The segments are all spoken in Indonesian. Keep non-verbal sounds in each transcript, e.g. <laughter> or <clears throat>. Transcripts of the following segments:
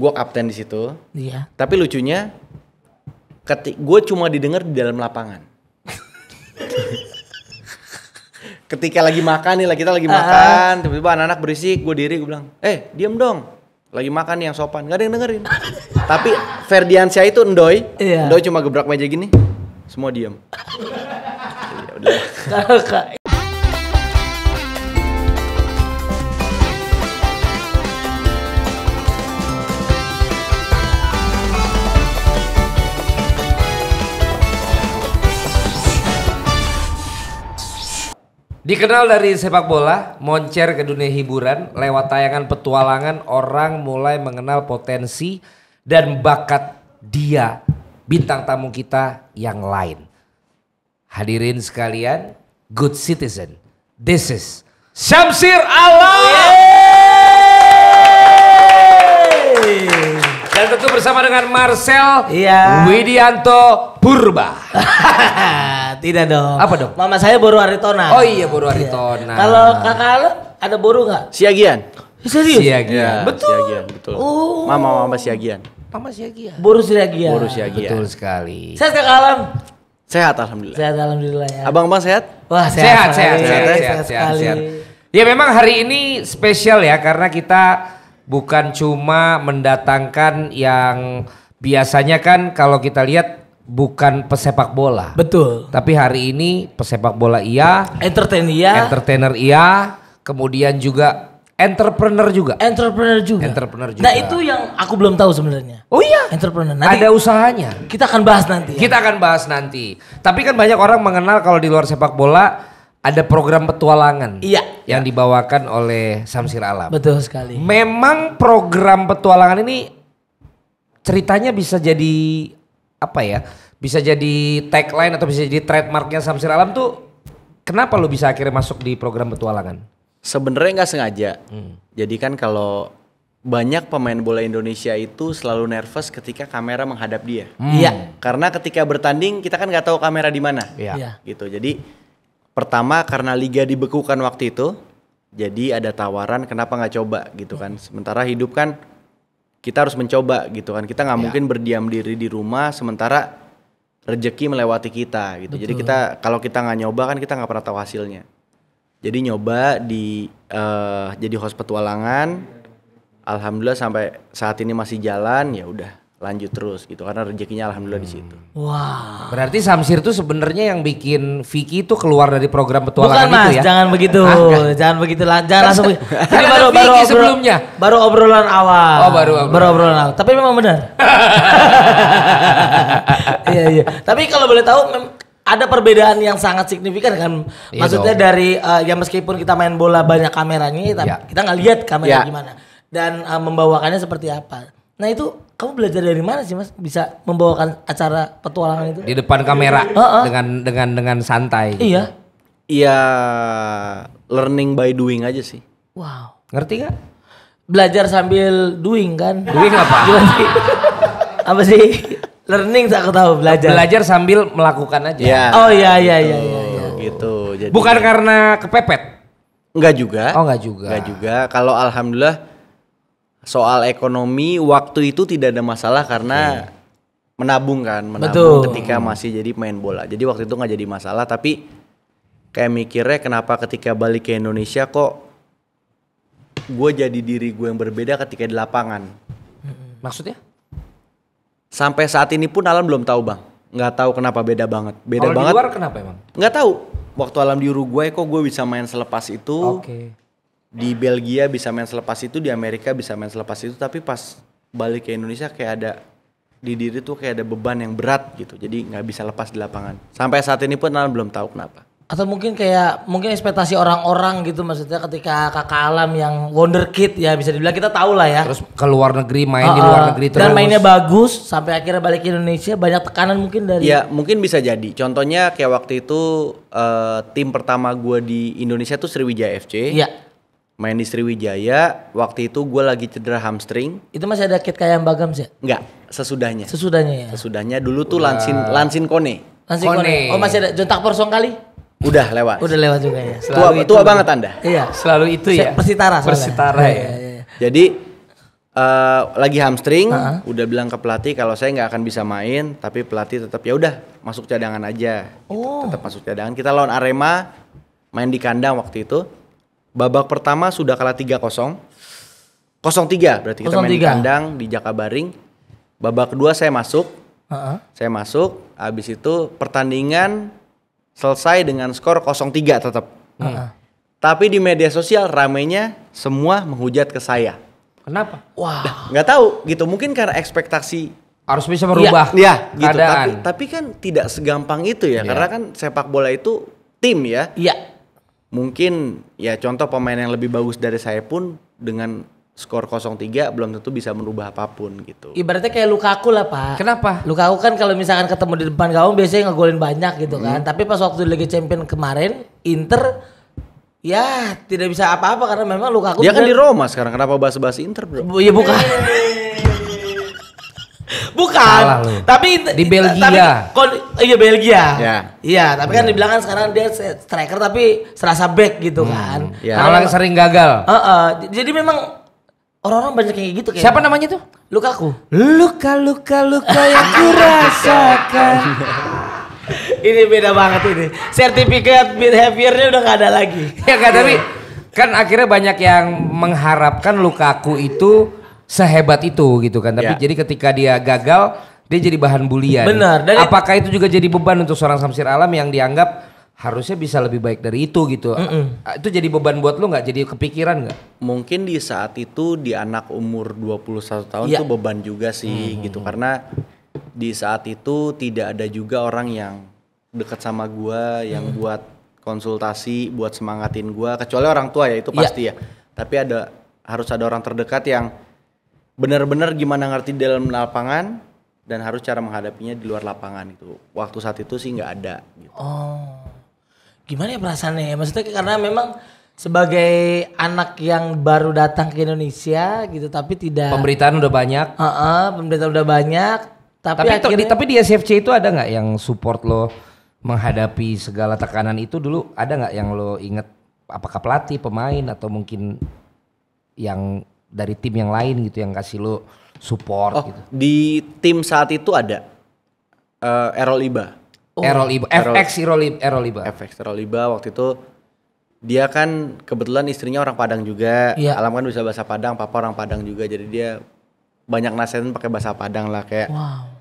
gue kapten di situ. Iya. Tapi lucunya, ketik gue cuma didengar di dalam lapangan. <laughs> Ketika lagi makan nih, kita lagi ah, ah. makan, tiba-tiba anak-anak berisik, gue diri gue bilang, eh diam dong, lagi makan nih yang sopan, nggak ada yang dengerin. Tapi Ferdiansyah itu endoy, iya. endoy cuma gebrak meja gini, semua diam. <laughs> Iya, Dikenal dari sepak bola, moncer ke dunia hiburan, lewat tayangan petualangan orang mulai mengenal potensi dan bakat dia bintang tamu kita yang lain. Hadirin sekalian, good citizen. This is Syamsir Alam. Yeah. Dan tentu bersama dengan Marcel iya. Widianto Purba. <laughs> Tidak dong. Apa dong? Mama saya Boru Aritona. Oh iya Boru iya. Aritona. Iya. Kalau kakak lo ada Boru nggak? Siagian. Eh, serius? Siagian. Ya, betul. Siagian, betul. Oh. Mama mama Siagian. Mama Siagian. Boru Siagian. Boru Siagian. Betul sekali. Saya kakak Alam. Sehat alhamdulillah. Sehat alhamdulillah ya. Abang-abang sehat? Wah, sehat. Sehat, sehat, sehat, sehat, sehat, sehat, sehat, sehat, sehat, sehat. Ya memang hari ini spesial ya karena kita bukan cuma mendatangkan yang biasanya kan kalau kita lihat bukan pesepak bola. Betul. Tapi hari ini pesepak bola iya, entertain iya, entertainer iya, kemudian juga entrepreneur juga. Entrepreneur juga. Entrepreneur nah, juga. Nah, itu yang aku belum tahu sebenarnya. Oh iya, entrepreneur. Nanti ada usahanya. Kita akan bahas nanti. Ya? Kita akan bahas nanti. Tapi kan banyak orang mengenal kalau di luar sepak bola ada program petualangan. Iya. Yang ya. dibawakan oleh Samsir Alam. Betul sekali. Memang program petualangan ini ceritanya bisa jadi apa ya? Bisa jadi tagline atau bisa jadi trademarknya Samsir Alam tuh kenapa lo bisa akhirnya masuk di program petualangan? Sebenarnya nggak sengaja. Hmm. Jadi kan kalau banyak pemain bola Indonesia itu selalu nervous ketika kamera menghadap dia. Hmm. Iya. Hmm. Karena ketika bertanding kita kan nggak tahu kamera di mana. Iya. iya. Gitu. Jadi Pertama karena liga dibekukan waktu itu, jadi ada tawaran kenapa nggak coba gitu kan. Sementara hidup kan kita harus mencoba gitu kan. Kita nggak ya. mungkin berdiam diri di rumah sementara rejeki melewati kita gitu. Betul. Jadi kita kalau kita nggak nyoba kan kita nggak pernah tahu hasilnya. Jadi nyoba di uh, jadi host petualangan. Alhamdulillah sampai saat ini masih jalan ya udah lanjut terus gitu karena rezekinya alhamdulillah hmm. di situ. Wah. Wow. Berarti Samsir tuh sebenarnya yang bikin Vicky itu keluar dari program petualangan Bukan, mas, itu ya. jangan ah, begitu. Ah, jangan begitu lah, jangan langsung. Ini <laughs> kan baru baru sebelumnya. Baru obrolan awal. Oh, baru obrolan. Baru obrolan awal. Tapi memang benar. <laughs> <laughs> iya, iya. Tapi kalau boleh tahu ada perbedaan yang sangat signifikan kan iya maksudnya dong. dari uh, ya meskipun kita main bola banyak kameranya tapi ya. kita nggak lihat kamera ya. gimana dan uh, membawakannya seperti apa nah itu kamu belajar dari mana sih mas bisa membawakan acara petualangan itu di depan kamera uh -uh. dengan dengan dengan santai iya iya iya learning by doing aja sih wow ngerti gak belajar sambil doing kan doing apa <laughs> apa sih learning tak tahu belajar belajar sambil melakukan aja ya, oh iya iya, iya iya gitu, iya ya, ya. gitu jadi bukan karena kepepet Enggak juga. Oh, enggak juga. Enggak juga. Kalau alhamdulillah soal ekonomi waktu itu tidak ada masalah karena hmm. menabung kan, menabung Betul. ketika masih jadi main bola. Jadi waktu itu nggak jadi masalah tapi kayak mikirnya kenapa ketika balik ke Indonesia kok gue jadi diri gue yang berbeda ketika di lapangan. Maksudnya? Sampai saat ini pun Alam belum tahu bang, nggak tahu kenapa beda banget. Beda Kalo banget. Di luar kenapa emang? Nggak tahu. Waktu Alam di Uruguay kok gue bisa main selepas itu. Okay di Belgia bisa main selepas itu di Amerika bisa main selepas itu tapi pas balik ke Indonesia kayak ada di diri tuh kayak ada beban yang berat gitu jadi nggak bisa lepas di lapangan sampai saat ini pun Alan belum tahu kenapa atau mungkin kayak mungkin ekspektasi orang-orang gitu maksudnya ketika kakak alam yang wonder kid ya bisa dibilang kita tahu lah ya terus ke luar negeri main uh, di luar negeri terus dan mainnya bagus sampai akhirnya balik ke Indonesia banyak tekanan mungkin dari ya mungkin bisa jadi contohnya kayak waktu itu uh, tim pertama gue di Indonesia tuh Sriwijaya FC ya main di Sriwijaya waktu itu gue lagi cedera hamstring itu masih ada kit kayak Bagam ya? sih enggak sesudahnya sesudahnya ya sesudahnya dulu tuh Lansin Lansin Kone Lansin Kone, Kone. oh masih ada Jontak Porsong kali Udah lewat. Udah lewat juga ya. Selalu tua, itu tua banget Anda. Iya. Selalu itu ya. Persitara soalnya. Persitara iya, ya. ya. ya, ya. Jadi uh, lagi hamstring, uh -huh. udah bilang ke pelatih kalau saya nggak akan bisa main, tapi pelatih tetap ya udah masuk cadangan aja. Gitu. Oh. Tetap masuk cadangan. Kita lawan Arema main di kandang waktu itu. Babak pertama sudah kalah 3-0. 0 berarti kita main di kandang di Jakabaring. Babak kedua saya masuk. Uh -huh. Saya masuk, habis itu pertandingan selesai dengan skor 0-3 tetap. Uh -huh. Tapi di media sosial ramenya semua menghujat ke saya. Kenapa? Wah, nggak tahu gitu. Mungkin karena ekspektasi harus bisa merubah. Iya, ya, gitu. Tapi tapi kan tidak segampang itu ya, ya. karena kan sepak bola itu tim ya. Iya mungkin ya contoh pemain yang lebih bagus dari saya pun dengan skor 0-3 belum tentu bisa merubah apapun gitu. Ibaratnya kayak Lukaku lah pak. Kenapa? Lukaku kan kalau misalkan ketemu di depan kamu biasanya ngegolin banyak gitu kan. hmm. kan. Tapi pas waktu lagi Champion kemarin Inter ya tidak bisa apa-apa karena memang Lukaku. Dia kan di Roma sekarang kenapa bahas-bahas Inter bro? Iya bukan. <laughs> bukan. Tapi di Belgia. iya Belgia. Iya. Iya, tapi kan iya. dibilang kan sekarang dia striker tapi serasa back gitu hmm, kan. Kalau iya. Karena sering gagal. Heeh. Jadi memang Orang-orang banyak kayak gitu kayak. Siapa namanya tuh? Lukaku. Luka luka luka yang kurasakan. <laughs> ini beda banget ini. Sertifikat behaviornya udah gak ada lagi. ya kan tapi iya. kan akhirnya banyak yang mengharapkan Lukaku itu sehebat itu gitu kan. Tapi ya. jadi ketika dia gagal, dia jadi bahan bulian. Benar. Dan Apakah itu juga jadi beban untuk seorang Samsir Alam yang dianggap harusnya bisa lebih baik dari itu gitu. Mm -mm. Itu jadi beban buat lu nggak? Jadi kepikiran nggak? Mungkin di saat itu di anak umur 21 tahun ya. beban juga sih hmm. gitu karena di saat itu tidak ada juga orang yang dekat sama gua yang hmm. buat konsultasi, buat semangatin gua kecuali orang tua ya itu ya. pasti ya. ya. Tapi ada harus ada orang terdekat yang benar-benar gimana ngerti dalam lapangan dan harus cara menghadapinya di luar lapangan itu. Waktu saat itu sih nggak ada. Gitu. Oh, gimana ya perasaannya? ya Maksudnya karena memang sebagai anak yang baru datang ke Indonesia gitu, tapi tidak pemberitaan udah banyak. Uh -uh, pemberitaan udah banyak. Tapi, tapi akhirnya... di, tapi di SFC itu ada nggak yang support lo menghadapi segala tekanan itu dulu ada nggak yang lo inget? Apakah pelatih, pemain, atau mungkin yang dari tim yang lain gitu yang kasih lo support oh, gitu. Di tim saat itu ada uh, Errol Iba. Oh. Errol Iba, FX Errol Iba. Errol Iba. FX Errol Iba waktu itu dia kan kebetulan istrinya orang Padang juga. Yeah. Alam kan bisa bahasa Padang, papa orang Padang juga. Jadi dia banyak nasihatin pakai bahasa Padang lah kayak. Wow.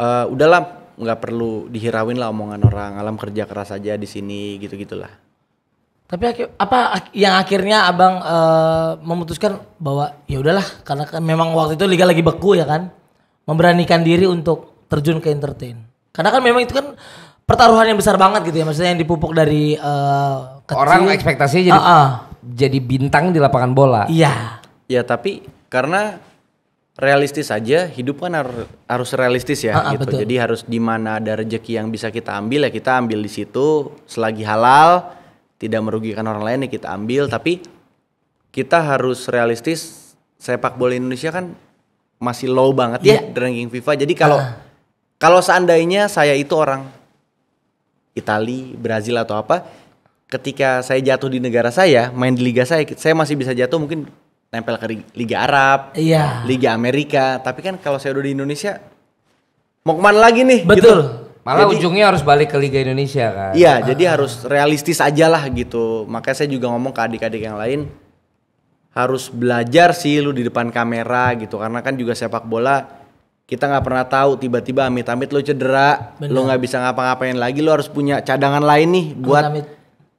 Uh, udahlah nggak perlu dihirauin lah omongan orang. Alam kerja keras aja di sini gitu-gitulah. Tapi apa yang akhirnya abang uh, memutuskan bahwa ya udahlah karena kan memang waktu itu liga lagi beku ya kan, memberanikan diri untuk terjun ke entertain. Karena kan memang itu kan pertaruhan yang besar banget gitu ya, maksudnya yang dipupuk dari uh, kecil. orang ekspektasi jadi uh -uh. jadi bintang di lapangan bola. Iya. Ya tapi karena realistis aja hidup kan harus, realistis ya uh -uh, gitu. Betul. Jadi harus di mana ada rejeki yang bisa kita ambil ya kita ambil di situ selagi halal tidak merugikan orang lain ya kita ambil tapi kita harus realistis sepak bola Indonesia kan masih low banget yeah. ya iya. ranking FIFA jadi kalau uh. kalau seandainya saya itu orang Itali, Brazil atau apa ketika saya jatuh di negara saya main di liga saya saya masih bisa jatuh mungkin nempel ke liga Arab, yeah. liga Amerika tapi kan kalau saya udah di Indonesia mau kemana lagi nih gitu? betul gitu Malah jadi, ujungnya harus balik ke Liga Indonesia kan. Iya, ah. jadi harus realistis aja lah gitu. Makanya saya juga ngomong ke adik-adik yang lain harus belajar sih lu di depan kamera gitu karena kan juga sepak bola kita nggak pernah tahu tiba-tiba amit-amit lo cedera Bener. lo nggak bisa ngapa-ngapain lagi lo harus punya cadangan lain nih buat amit.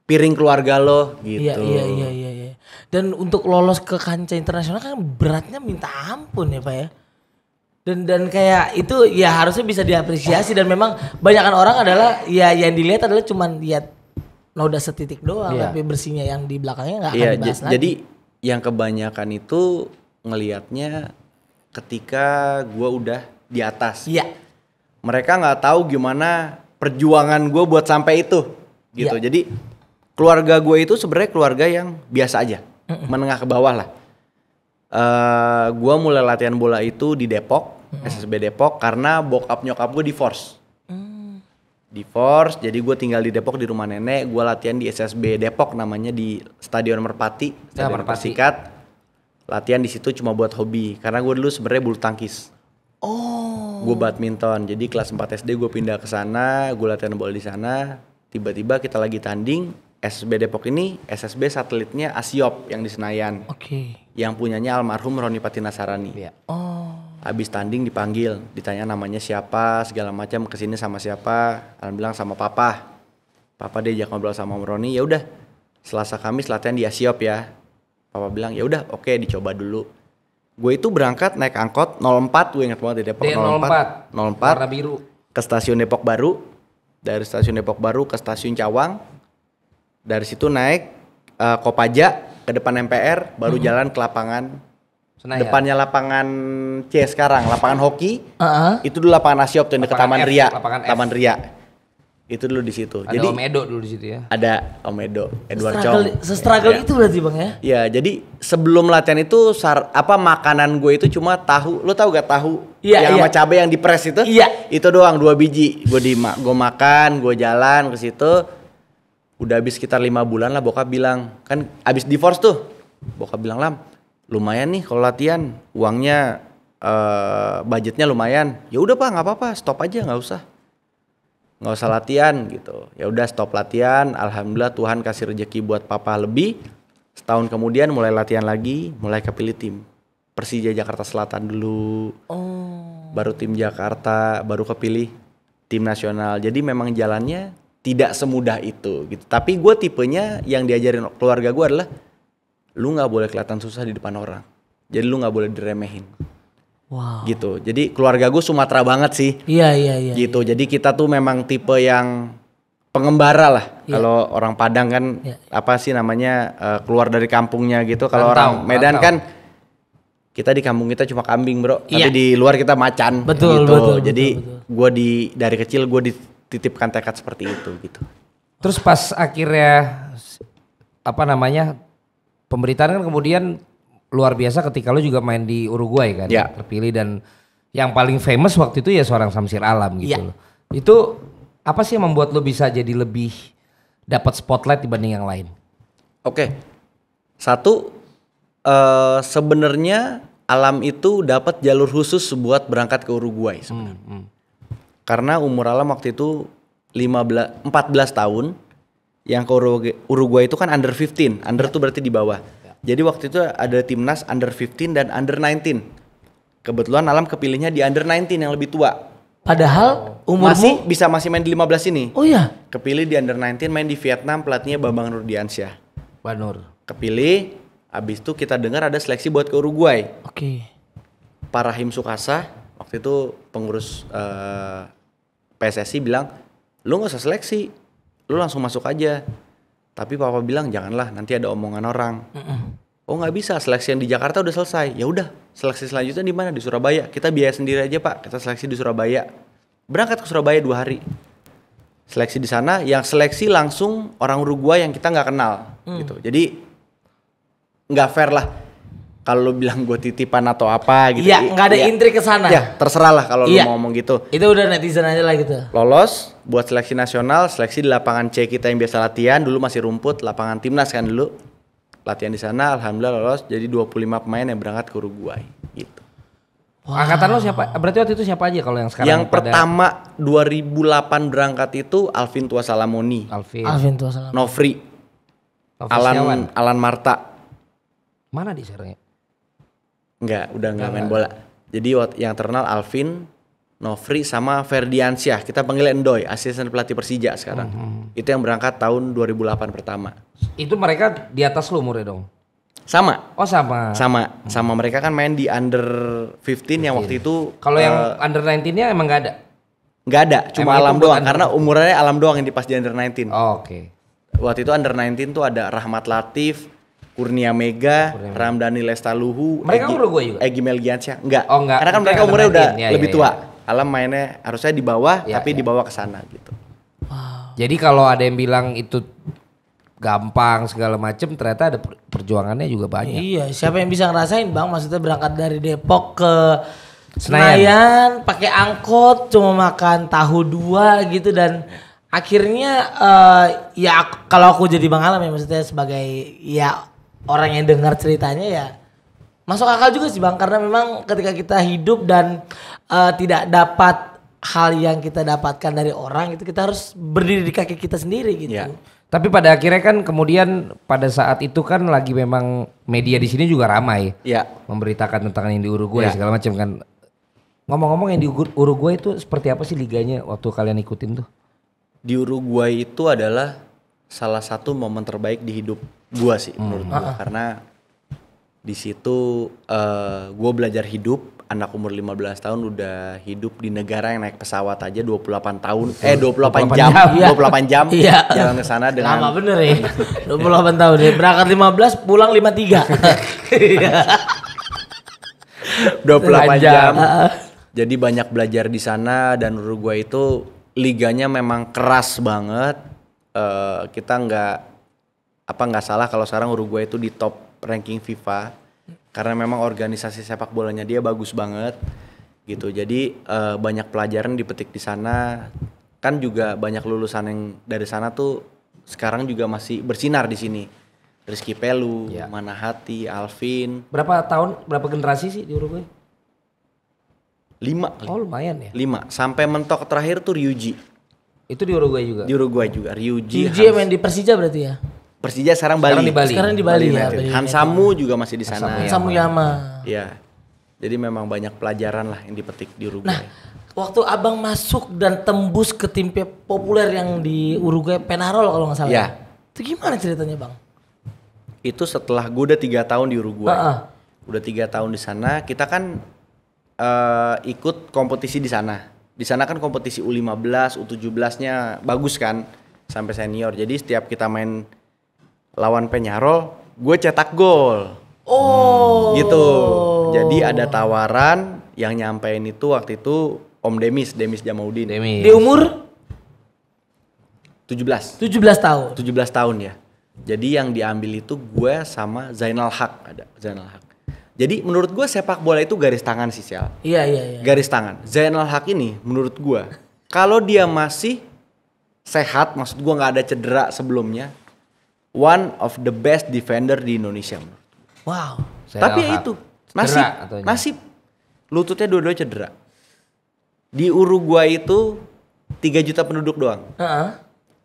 piring keluarga lo iya, gitu iya iya iya iya dan untuk lolos ke kancah internasional kan beratnya minta ampun ya pak ya dan dan kayak itu ya harusnya bisa diapresiasi dan memang banyakkan orang adalah ya yang dilihat adalah cuman lihat ya noda setitik doang yeah. tapi bersihnya yang di belakangnya nggak akan yeah, dibahas lagi. Jadi yang kebanyakan itu ngelihatnya ketika gue udah di atas. Iya. Yeah. Mereka nggak tahu gimana perjuangan gue buat sampai itu gitu. Yeah. Jadi keluarga gue itu sebenarnya keluarga yang biasa aja, mm -mm. menengah ke bawah lah Eh, gue mulai latihan bola itu di Depok, hmm. SSB Depok karena bokap nyokap gue di force, Hmm. force. jadi gue tinggal di Depok di rumah nenek, gue latihan di SSB Depok namanya di Stadion Merpati, ya, Stadion ya, Merpati. Sikat. Latihan di situ cuma buat hobi karena gue dulu sebenarnya bulu tangkis. Oh. Gue badminton. Jadi kelas 4 SD gue pindah ke sana, gue latihan bola di sana. Tiba-tiba kita lagi tanding, SSB Depok ini SSB satelitnya Asiop yang di Senayan. Oke. Okay yang punyanya almarhum Roni Patinasarani. Iya. Oh. Habis tanding dipanggil, ditanya namanya siapa, segala macam kesini sama siapa. Alan bilang sama papa. Papa diajak ngobrol sama Om Roni, ya udah. Selasa Kamis latihan di Asiop ya. Papa bilang, ya udah, oke, dicoba dulu. Gue itu berangkat naik angkot 04, gue ingat banget di Depok D 04. 04. 04. Warna biru. Ke stasiun Depok Baru. Dari stasiun Depok Baru ke stasiun Cawang. Dari situ naik uh, Kopaja ke depan MPR baru hmm. jalan ke lapangan Senayan. depannya lapangan C sekarang lapangan hoki uh -huh. itu dulu lapangan Asiop tuh dekat Taman F, Ria Taman F. Ria itu dulu di situ. Ada jadi Om Edo dulu di situ ya. Ada Om Edo, Edward struggle, Chong. Sestruggle ya, itu berarti Bang ya? Iya, jadi sebelum latihan itu sar, apa makanan gue itu cuma tahu. Lo tau gak tahu ya, yang ya. sama iya. cabai yang dipres itu? Iya. Itu doang dua biji. Gue di gue makan, gue jalan ke situ udah habis sekitar lima bulan lah bokap bilang kan habis divorce tuh bokap bilang lam lumayan nih kalau latihan uangnya uh, budgetnya lumayan ya udah pak nggak apa-apa stop aja nggak usah nggak usah latihan gitu ya udah stop latihan alhamdulillah Tuhan kasih rejeki buat papa lebih setahun kemudian mulai latihan lagi mulai kepilih tim Persija Jakarta Selatan dulu oh. baru tim Jakarta baru kepilih tim nasional jadi memang jalannya tidak semudah itu gitu. Tapi gue tipenya yang diajarin keluarga gue adalah lu nggak boleh kelihatan susah di depan orang. Jadi lu nggak boleh diremehin. Wow. Gitu. Jadi keluarga gue Sumatera banget sih. Iya iya iya. Gitu. Iya. Jadi kita tuh memang tipe yang pengembara lah. Iya. Kalau orang Padang kan iya. apa sih namanya uh, keluar dari kampungnya gitu. Kalau orang Medan kan kita di kampung kita cuma kambing bro, iya. tapi di luar kita macan. Betul gitu. betul. Jadi gue di dari kecil gue di titipkan tekad seperti itu gitu. Terus pas akhirnya apa namanya pemberitaan kan kemudian luar biasa ketika lo juga main di Uruguay kan ya. terpilih dan yang paling famous waktu itu ya seorang Samsir Alam gitu ya. loh. Itu apa sih yang membuat lo bisa jadi lebih dapat spotlight dibanding yang lain? Oke. Satu uh, sebenarnya Alam itu dapat jalur khusus buat berangkat ke Uruguay sebenarnya. Hmm, hmm. Karena umur Alam waktu itu 15 14 tahun yang ke Uruguay, Uruguay itu kan under 15, under itu berarti di bawah. Jadi waktu itu ada timnas under 15 dan under 19. Kebetulan Alam kepilihnya di under 19 yang lebih tua. Padahal oh. umur masih bisa masih main di 15 ini. Oh iya. Kepilih di under 19 main di Vietnam pelatihnya Bambang Nurdiansyah. Banur. Kepilih abis itu kita dengar ada seleksi buat ke Uruguay. Oke. Okay. Parahim Sukasa waktu itu pengurus uh, PSSI bilang lu nggak usah seleksi lu langsung masuk aja tapi papa bilang janganlah nanti ada omongan orang mm -mm. oh nggak bisa seleksi yang di Jakarta udah selesai ya udah seleksi selanjutnya di mana di Surabaya kita biaya sendiri aja pak kita seleksi di Surabaya berangkat ke Surabaya dua hari seleksi di sana yang seleksi langsung orang Uruguay yang kita nggak kenal mm. gitu jadi nggak fair lah kalau lu bilang gue titipan atau apa gitu. Iya, nggak ada ya. intrik ke sana. Ya, terserah lah kalau ya. lu iya. mau ngomong gitu. Itu udah netizen aja lah gitu. Lolos buat seleksi nasional, seleksi di lapangan C kita yang biasa latihan, dulu masih rumput, lapangan timnas kan dulu. Latihan di sana alhamdulillah lolos jadi 25 pemain yang berangkat ke Uruguay gitu. Wow. Angkatan lo siapa? Berarti waktu itu siapa aja kalau yang sekarang? Yang pada... pertama 2008 berangkat itu Alvin Tua Salamoni. Alvin. Alvin Tua Salamoni. Novri. Alan Alan Marta. Mana di ya? Enggak, udah nggak main bola. Jadi yang terkenal Alvin, Novri sama Ferdiansyah. Kita panggil Endoy, asisten pelatih Persija sekarang. Mm -hmm. Itu yang berangkat tahun 2008 pertama. Itu mereka di atas lu umurnya dong. Sama. Oh, sama. Sama. Hmm. Sama mereka kan main di under 15, 15. yang waktu itu Kalau uh, yang eh, under 19-nya emang nggak ada. Nggak ada, cuma emang alam doang karena umurnya alam doang yang dipas di under 19. Oh, oke. Okay. Waktu itu under 19 tuh ada Rahmat Latif, Kurnia Mega, Kurnia Ramdhani Lestaluhu, mereka Egi, umur gue juga. Egy Melgiansyah, enggak. Oh, enggak. Karena kan mereka umurnya udah ya, lebih ya, tua. Ya. Alam mainnya harusnya di bawah ya, tapi ya. dibawa ke sana gitu. Wow. Jadi kalau ada yang bilang itu gampang segala macem ternyata ada perjuangannya juga banyak. Iya, siapa yang bisa ngerasain Bang maksudnya berangkat dari Depok ke Senayan, Senayan pakai angkot cuma makan tahu dua gitu dan akhirnya uh, ya kalau aku jadi Bang Alam ya maksudnya sebagai ya orang yang dengar ceritanya ya masuk akal juga sih bang karena memang ketika kita hidup dan uh, tidak dapat hal yang kita dapatkan dari orang itu kita harus berdiri di kaki kita sendiri gitu. Ya. Tapi pada akhirnya kan kemudian pada saat itu kan lagi memang media di sini juga ramai ya. memberitakan tentang yang di Uruguay ya. segala macam kan. Ngomong-ngomong yang di Uruguay itu seperti apa sih liganya waktu kalian ikutin tuh? Di Uruguay itu adalah salah satu momen terbaik di hidup gua sih hmm. menurut gua ah, ah. karena di situ uh, eh, gue belajar hidup anak umur 15 tahun udah hidup di negara yang naik pesawat aja 28 tahun eh, Betul. eh 28, 28 jam, jam ya. <laughs> 28 jam iya. jalan ke sana dengan lama bener ya 28 <laughs> tahun ya berangkat 15 pulang 53 28 <laughs> jam ah, jadi banyak belajar di sana dan menurut gue itu liganya memang keras banget uh, kita nggak apa nggak salah kalau sekarang Uruguay itu di top ranking FIFA karena memang organisasi sepak bolanya dia bagus banget gitu. Jadi e, banyak pelajaran dipetik di sana. Kan juga banyak lulusan yang dari sana tuh sekarang juga masih bersinar di sini. Rizky Pelu, ya. Manahati, Alvin. Berapa tahun, berapa generasi sih di Uruguay? Lima. Oh lumayan ya. Lima. Sampai mentok terakhir tuh Ryuji. Itu di Uruguay juga? Di Uruguay juga. Ryuji. Ryuji yang main di Persija berarti ya? Persija sekarang Bali. Sekarang di Bali. Sekarang di Bali, Bali ya. Bali Hansamu juga masih di sana. Hansamu iya. Yama. Iya. Jadi memang banyak pelajaran lah yang dipetik di Uruguay. Nah, waktu abang masuk dan tembus ke tim populer yang di Uruguay Penarol kalau nggak salah. Iya. Ya? Itu gimana ceritanya bang? Itu setelah gue udah tiga tahun di Uruguay. Uh -uh. Udah tiga tahun di sana, kita kan uh, ikut kompetisi di sana. Di sana kan kompetisi U15, U17-nya bagus kan sampai senior. Jadi setiap kita main lawan Penyarol gue cetak gol. Oh. Gitu. Jadi ada tawaran yang nyampein itu waktu itu Om Demis, Demis Jamaudin. Demis. Di umur 17. 17 tahun. 17 tahun ya. Jadi yang diambil itu gue sama Zainal Haq ada Zainal Haq. Jadi menurut gue sepak bola itu garis tangan sih Sel. Iya iya iya. Garis tangan. Zainal Haq ini menurut gue kalau dia masih sehat, maksud gue nggak ada cedera sebelumnya, one of the best defender di Indonesia Wow. Saya Tapi ya itu nasib, nasib lututnya dua-dua cedera. Di Uruguay itu tiga juta penduduk doang. Uh-huh.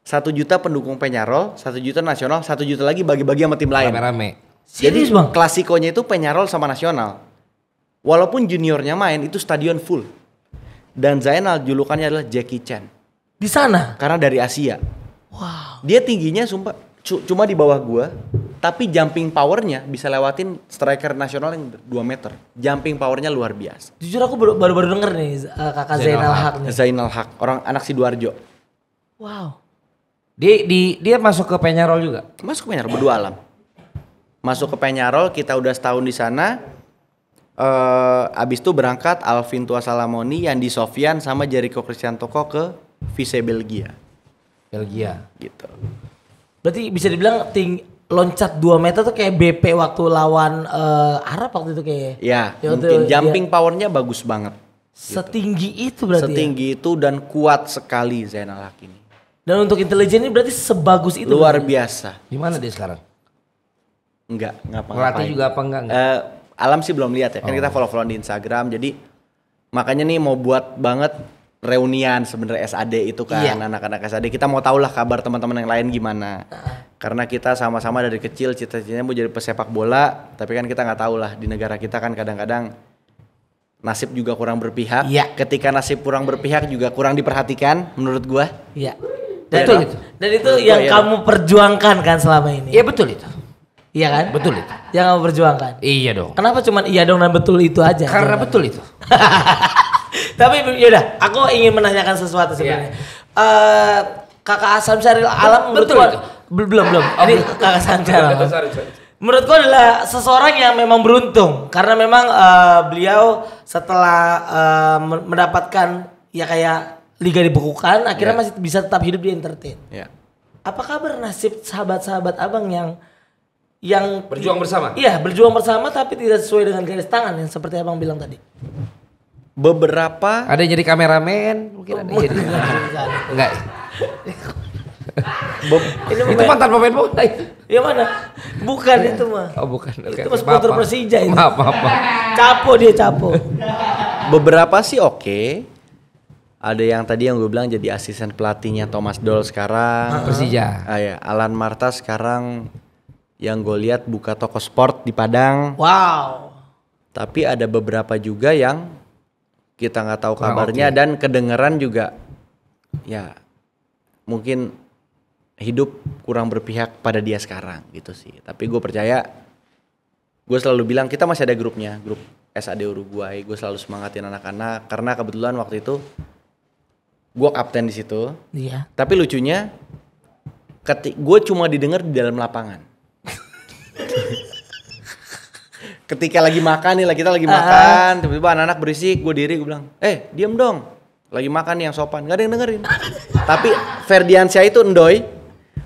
1 juta pendukung penyarol, satu juta nasional, satu juta lagi bagi-bagi sama tim lain. Rame-rame. Jadi bang? klasikonya itu penyarol sama nasional. Walaupun juniornya main itu stadion full. Dan Zainal julukannya adalah Jackie Chan. Di sana? Karena dari Asia. Wow. Dia tingginya sumpah cuma di bawah gua tapi jumping powernya bisa lewatin striker nasional yang 2 meter. Jumping powernya luar biasa. Jujur aku baru-baru denger nih eh, kakak Zainal, Zainal Haq Zainal Haq, orang anak si Duarjo, Wow. Dia di dia masuk ke Penyarol juga. Masuk ke Penyarol berdua alam. Masuk ke Penyarol kita udah setahun di sana. Uh, abis itu berangkat Alvin Tua Salamoni, yang di Sofian sama Jericho Christian Toko ke Vise Belgia. Belgia. Gitu. Berarti bisa dibilang ting loncat 2 meter tuh kayak BP waktu lawan uh, Arab waktu itu kayak Ya, iya, ya mungkin itu, jumping ya. powernya bagus banget. Setinggi gitu. itu berarti. Ya? Setinggi ya? itu dan kuat sekali Zainal Hakim. Dan untuk intelijen ini berarti sebagus itu. Luar berarti. Ya? biasa. Gimana dia sekarang? Enggak, ngapa Ngelatih juga apa enggak? enggak? Uh, alam sih belum lihat ya. Kan kita oh. follow-follow di Instagram. Jadi makanya nih mau buat banget reunian sebenarnya SAD itu kan iya. anak-anak SAD kita mau tahu lah kabar teman-teman yang lain gimana karena kita sama-sama dari kecil cita-citanya mau jadi pesepak bola tapi kan kita nggak tahu lah di negara kita kan kadang-kadang nasib juga kurang berpihak iya. ketika nasib kurang berpihak juga kurang diperhatikan menurut gua iya, iya dan betul kan? itu dan itu betul, yang ya. kamu perjuangkan kan selama ini iya betul itu Iya kan? Betul itu. Yang kamu perjuangkan. Iya dong. Kenapa cuman iya dong dan betul itu aja? Karena iya kan? betul itu. <laughs> Tapi yaudah, aku ingin menanyakan sesuatu iya. sebenarnya. Yeah. Uh, kakak Asam Syaril Alam menurut Betul belum belum belum. Ini kakak Asam Syaril Alam. Menurut adalah seseorang yang memang beruntung karena memang uh, beliau setelah uh, mendapatkan ya kayak liga dibekukan akhirnya yeah. masih bisa tetap hidup di entertain. Yeah. Apa kabar nasib sahabat-sahabat Abang yang yang berjuang bersama? Iya, berjuang bersama tapi tidak sesuai dengan garis tangan yang seperti Abang bilang tadi beberapa ada yang jadi kameramen mungkin ada yang jadi enggak Bob, itu, itu mantan pemain bola. Ya mana? Bukan itu mah. Oh, bukan. Okay. Itu mas supporter Persija itu. Maaf, maaf, maaf. Capo dia capo. Beberapa sih oke. Ada yang tadi yang gue bilang jadi asisten pelatihnya Thomas Doll sekarang. Persija. Ah, ya. Alan Marta sekarang yang gue lihat buka toko sport di Padang. Wow. Tapi ada beberapa juga yang kita nggak tahu Kurang ah, kabarnya okay. dan kedengeran juga ya mungkin hidup kurang berpihak pada dia sekarang gitu sih. Tapi gue percaya, gue selalu bilang kita masih ada grupnya, grup SAD Uruguay. Gue selalu semangatin anak-anak karena kebetulan waktu itu gue kapten di situ. Iya. Tapi lucunya, ketik gue cuma didengar di dalam lapangan. ketika lagi makan nih, kita lagi makan, tiba-tiba anak-anak berisik, gue diri gue bilang, "Eh, diem dong." Lagi makan nih yang sopan, gak ada yang dengerin. Tapi Ferdiansyah itu endoy,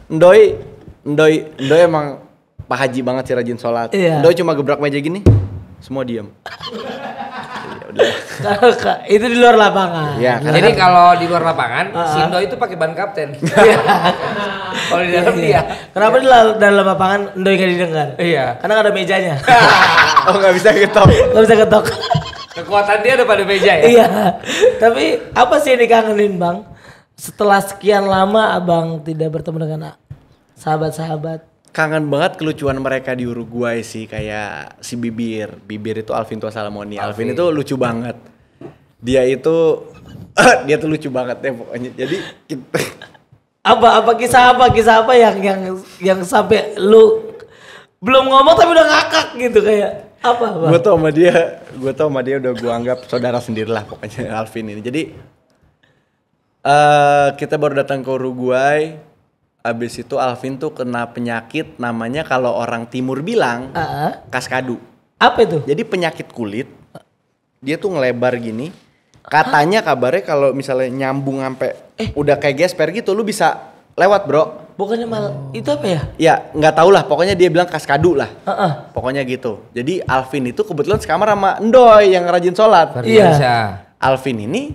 endoy, endoy, endoy emang Pak Haji banget sih rajin sholat. Endoy iya. cuma gebrak meja gini, semua diem <laughs> itu di luar lapangan. Ya, karena Jadi kan- kalau di luar lapangan, uh, ah, -huh. Ah. Sindo itu pakai ban kapten. <laughs> Iya. kalau di dalam iya, dia. Kenapa di dalam lapangan Ndoi gak didengar? Iya. Karena gak ada mejanya. <laughs> oh nggak bisa ketok. Nggak bisa ketok. Kekuatan dia ada pada meja ya. iya. Tapi apa sih yang dikangenin bang? Setelah sekian lama abang tidak bertemu dengan sahabat-sahabat kangen banget kelucuan mereka di Uruguay sih kayak si bibir bibir itu Alvin tua Salamoni Alvin. Alvin itu lucu banget dia itu <laughs> dia tuh lucu banget ya pokoknya jadi kita... apa apa kisah apa kisah apa yang yang yang sampai lu belum ngomong tapi udah ngakak gitu kayak apa, apa? gue tau sama dia gue tau sama dia udah gue anggap saudara sendirilah pokoknya Alvin ini jadi uh, kita baru datang ke Uruguay Abis itu Alvin tuh kena penyakit namanya kalau orang timur bilang uh -huh. kaskadu. Apa itu? Jadi penyakit kulit. Dia tuh ngelebar gini. Katanya Hah? kabarnya kalau misalnya nyambung sampai eh. udah kayak gesper gitu lu bisa lewat, Bro. Bukannya mal oh. itu apa ya? Ya, nggak tau lah, pokoknya dia bilang kaskadu lah. Uh -uh. Pokoknya gitu. Jadi Alvin itu kebetulan sekamar sama Endoy yang rajin sholat. Iya. Alvin ini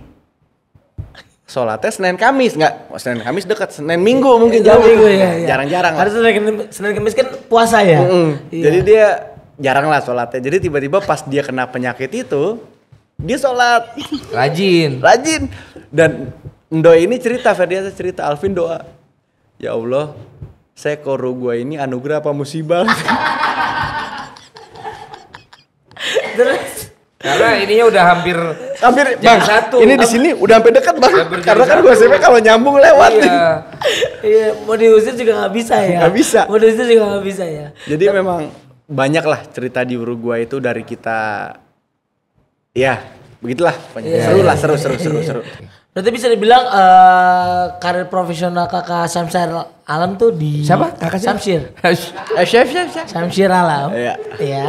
sholatnya Senin Kamis nggak oh, Senin Kamis dekat Senin Minggu iya, mungkin jauh Minggu ya jarang-jarang harus Senin, Senin Kamis kan puasa ya mm -hmm. iya. jadi dia jarang lah sholatnya jadi tiba-tiba pas dia kena penyakit itu dia sholat rajin rajin dan Ndo ini cerita Ferdiansa cerita Alvin doa ya Allah saya koru gue ini anugerah apa musibah <laughs> Karena ininya udah hampir hampir bang satu. Ini di sini udah hampir dekat bang. Hampir Karena kan gue SMP kalau nyambung lewat. Iya. iya. Mau diusir juga nggak bisa ya. Nggak bisa. Mau diusir juga nggak bisa ya. Jadi Tapi, memang banyak lah cerita di Uruguay itu dari kita. Ya, begitulah. Iya, seru lah, iya. seru, seru, seru, seru. <laughs> Berarti bisa dibilang uh, karir profesional kakak Samsir Alam tuh di siapa? Kakak Samsir. Samsir. Samsir Alam. Iya. Iya.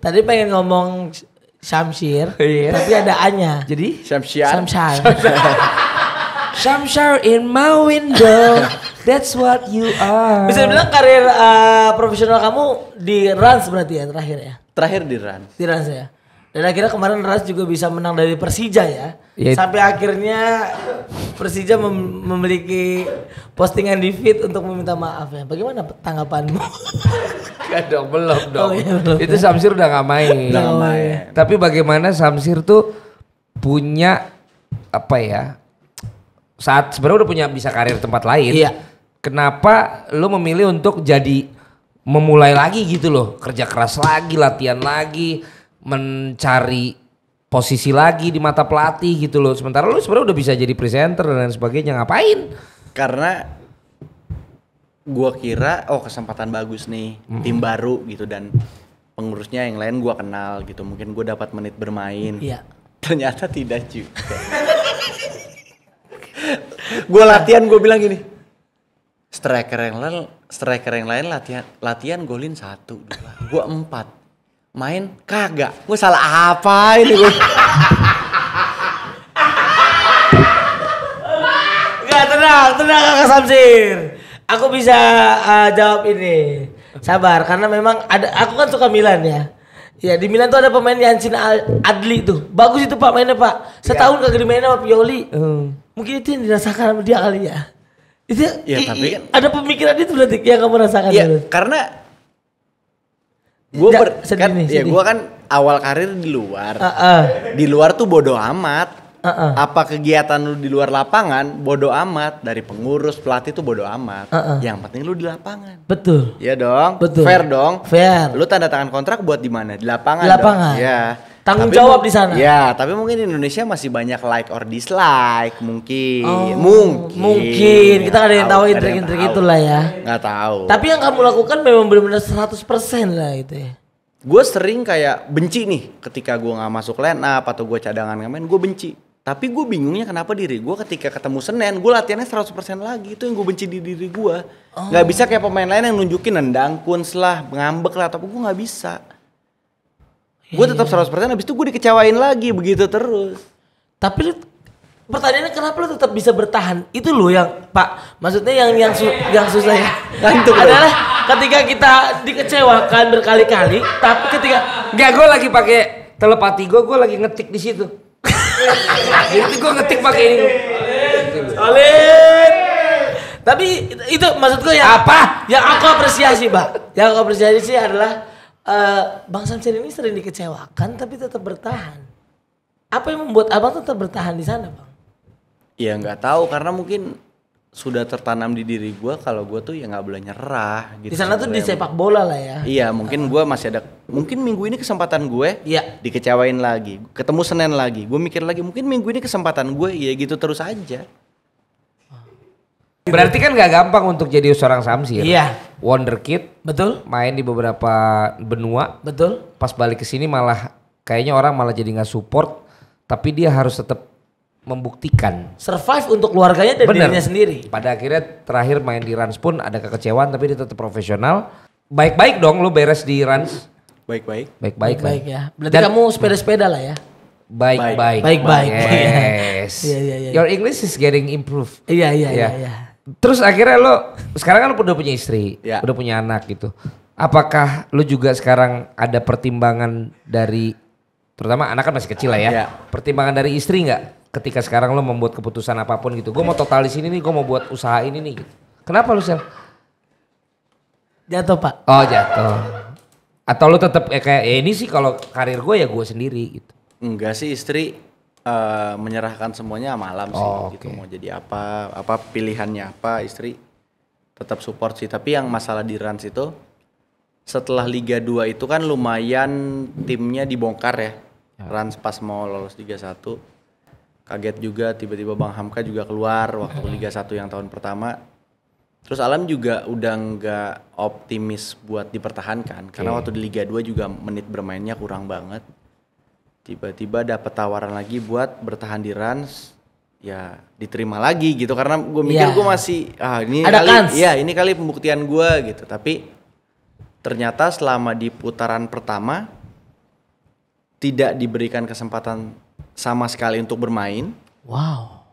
Tadi pengen ngomong Samsir, <laughs> yeah. tapi ada A-nya. Jadi Samsyar. Samsar. Samsar. <laughs> in my window. That's what you are. Bisa bilang karir uh, profesional kamu di Rans berarti ya terakhir ya? Terakhir di Rans. Di Rans ya. Dan akhirnya kemarin Ras juga bisa menang dari Persija ya. Yaitu. Sampai akhirnya Persija mem memiliki postingan di feed untuk meminta maaf ya. Bagaimana tanggapanmu? <laughs> Gak dong, belum oh, dong. Oh, iya, belum, ya. Itu Samsir udah gak main. Udah gak main. Iya. Tapi bagaimana Samsir tuh punya apa ya? Saat sebenarnya udah punya bisa karir tempat lain. Iya. Kenapa lu memilih untuk jadi memulai lagi gitu loh, kerja keras lagi, latihan lagi mencari posisi lagi di mata pelatih gitu loh. Sementara lu sebenarnya udah bisa jadi presenter dan lain sebagainya. Ngapain? Karena gua kira oh kesempatan bagus nih, hmm. tim baru gitu dan pengurusnya yang lain gua kenal gitu. Mungkin gua dapat menit bermain. Iya. Ternyata tidak juga. <laughs> gue latihan gue bilang gini, striker yang lain striker yang lain latihan latihan golin satu dua gue empat main kagak gue salah apa ini gue nggak tenang tenang kakak Samsir aku bisa uh, jawab ini sabar karena memang ada aku kan suka Milan ya Ya di Milan tuh ada pemain Yansin Adli tuh. Bagus itu Pak mainnya Pak. Setahun ya. kagak dimainin sama Pioli. Hmm. Mungkin itu yang dirasakan sama dia kali ya. Itu ya, tapi kan, ada pemikiran itu berarti yang kamu rasakan. Ya, karena Gue ber, sedih kan, ya gue kan awal karir di luar. Uh -uh. Di luar tuh bodoh amat. Uh-uh. Apa kegiatan lu di luar lapangan bodoh amat dari pengurus pelatih tuh bodoh amat. Uh-uh. Yang penting lu di lapangan. Betul. ya dong. Betul. Fair dong. Fair. Lu tanda tangan kontrak buat di mana? Di lapangan. Di lapangan. ya tanggung tapi jawab di sana. Ya, tapi mungkin Indonesia masih banyak like or dislike mungkin. Oh, mungkin. Mungkin kita kan ada yang tahu intrik-intrik itulah ya. Gak tahu. Tapi yang kamu lakukan memang benar-benar 100% lah itu ya. Gue sering kayak benci nih ketika gue nggak masuk line up atau gue cadangan main, gue benci. Tapi gue bingungnya kenapa diri gue ketika ketemu Senin, gue latihannya 100% lagi. Itu yang gue benci di diri gue. Oh. Gak bisa kayak pemain lain yang nunjukin nendang, kuns lah, ngambek lah, tapi gue gak bisa Gue tetap 100% abis itu gue dikecewain lagi begitu terus. Tapi lu pertanyaannya kenapa lu tetap bisa bertahan? Itu lo yang Pak, maksudnya yang yang su yang susah ya. Gantung adalah ketika kita dikecewakan berkali-kali, tapi ketika gak gue lagi pakai telepati gue, gue lagi ngetik di situ. Jadi <laughs> gue ngetik pakai ini. Alin Tapi itu maksud gue ya apa? Yang aku apresiasi, Pak. Yang aku apresiasi adalah Eh, Bang Samsir ini sering dikecewakan tapi tetap bertahan. Apa yang membuat abang tetap bertahan di sana, Bang? Ya nggak tahu karena mungkin sudah tertanam di diri gue kalau gue tuh ya nggak boleh nyerah gitu. Di sana tuh di sepak bola lah ya. Iya mungkin gue masih ada mungkin minggu ini kesempatan gue ya dikecewain lagi ketemu Senin lagi gue mikir lagi mungkin minggu ini kesempatan gue ya gitu terus aja. Berarti kan gak gampang untuk jadi seorang Samsir. Iya. Wonder Kid, Betul. Main di beberapa benua. Betul. Pas balik ke sini malah kayaknya orang malah jadi nggak support, tapi dia harus tetap membuktikan survive untuk keluarganya dan Bener. dirinya sendiri. Pada akhirnya terakhir main di Rans pun ada kekecewaan tapi dia tetap profesional. Baik-baik dong lu beres di Rans. Baik-baik. Baik-baik. Kan? Baik ya. Berarti dan, kamu sepeda-sepeda lah ya. Baik-baik. Baik-baik. Yes. <laughs> yeah, yeah, yeah. Your English is getting improved. iya, iya, ya. iya. iya. Terus akhirnya lo sekarang kan lo udah punya istri, ya. udah punya anak gitu. Apakah lo juga sekarang ada pertimbangan dari terutama anak kan masih kecil lah ya. ya. Pertimbangan dari istri nggak ketika sekarang lo membuat keputusan apapun gitu. Gue mau total di sini nih, gue mau buat usaha ini nih gitu. Kenapa lo sel? Jatuh pak. Oh jatuh. Atau lo tetap eh, ya kayak ya ini sih kalau karir gue ya gue sendiri gitu. Enggak sih istri Eh, menyerahkan semuanya malam sih oh, gitu mau jadi apa apa pilihannya apa istri tetap support sih tapi yang masalah di Rans itu setelah Liga 2 itu kan lumayan timnya dibongkar ya, ya. Rans pas mau lolos Liga 1 kaget juga tiba-tiba Bang Hamka juga keluar waktu ya. Liga 1 yang tahun pertama terus Alam juga udah nggak optimis buat dipertahankan okay. karena waktu di Liga 2 juga menit bermainnya kurang banget tiba-tiba dapat tawaran lagi buat bertahan di Rans ya diterima lagi gitu karena gue mikir yeah. gue masih ah ini Ada kali kans. ya ini kali pembuktian gue gitu tapi ternyata selama di putaran pertama tidak diberikan kesempatan sama sekali untuk bermain wow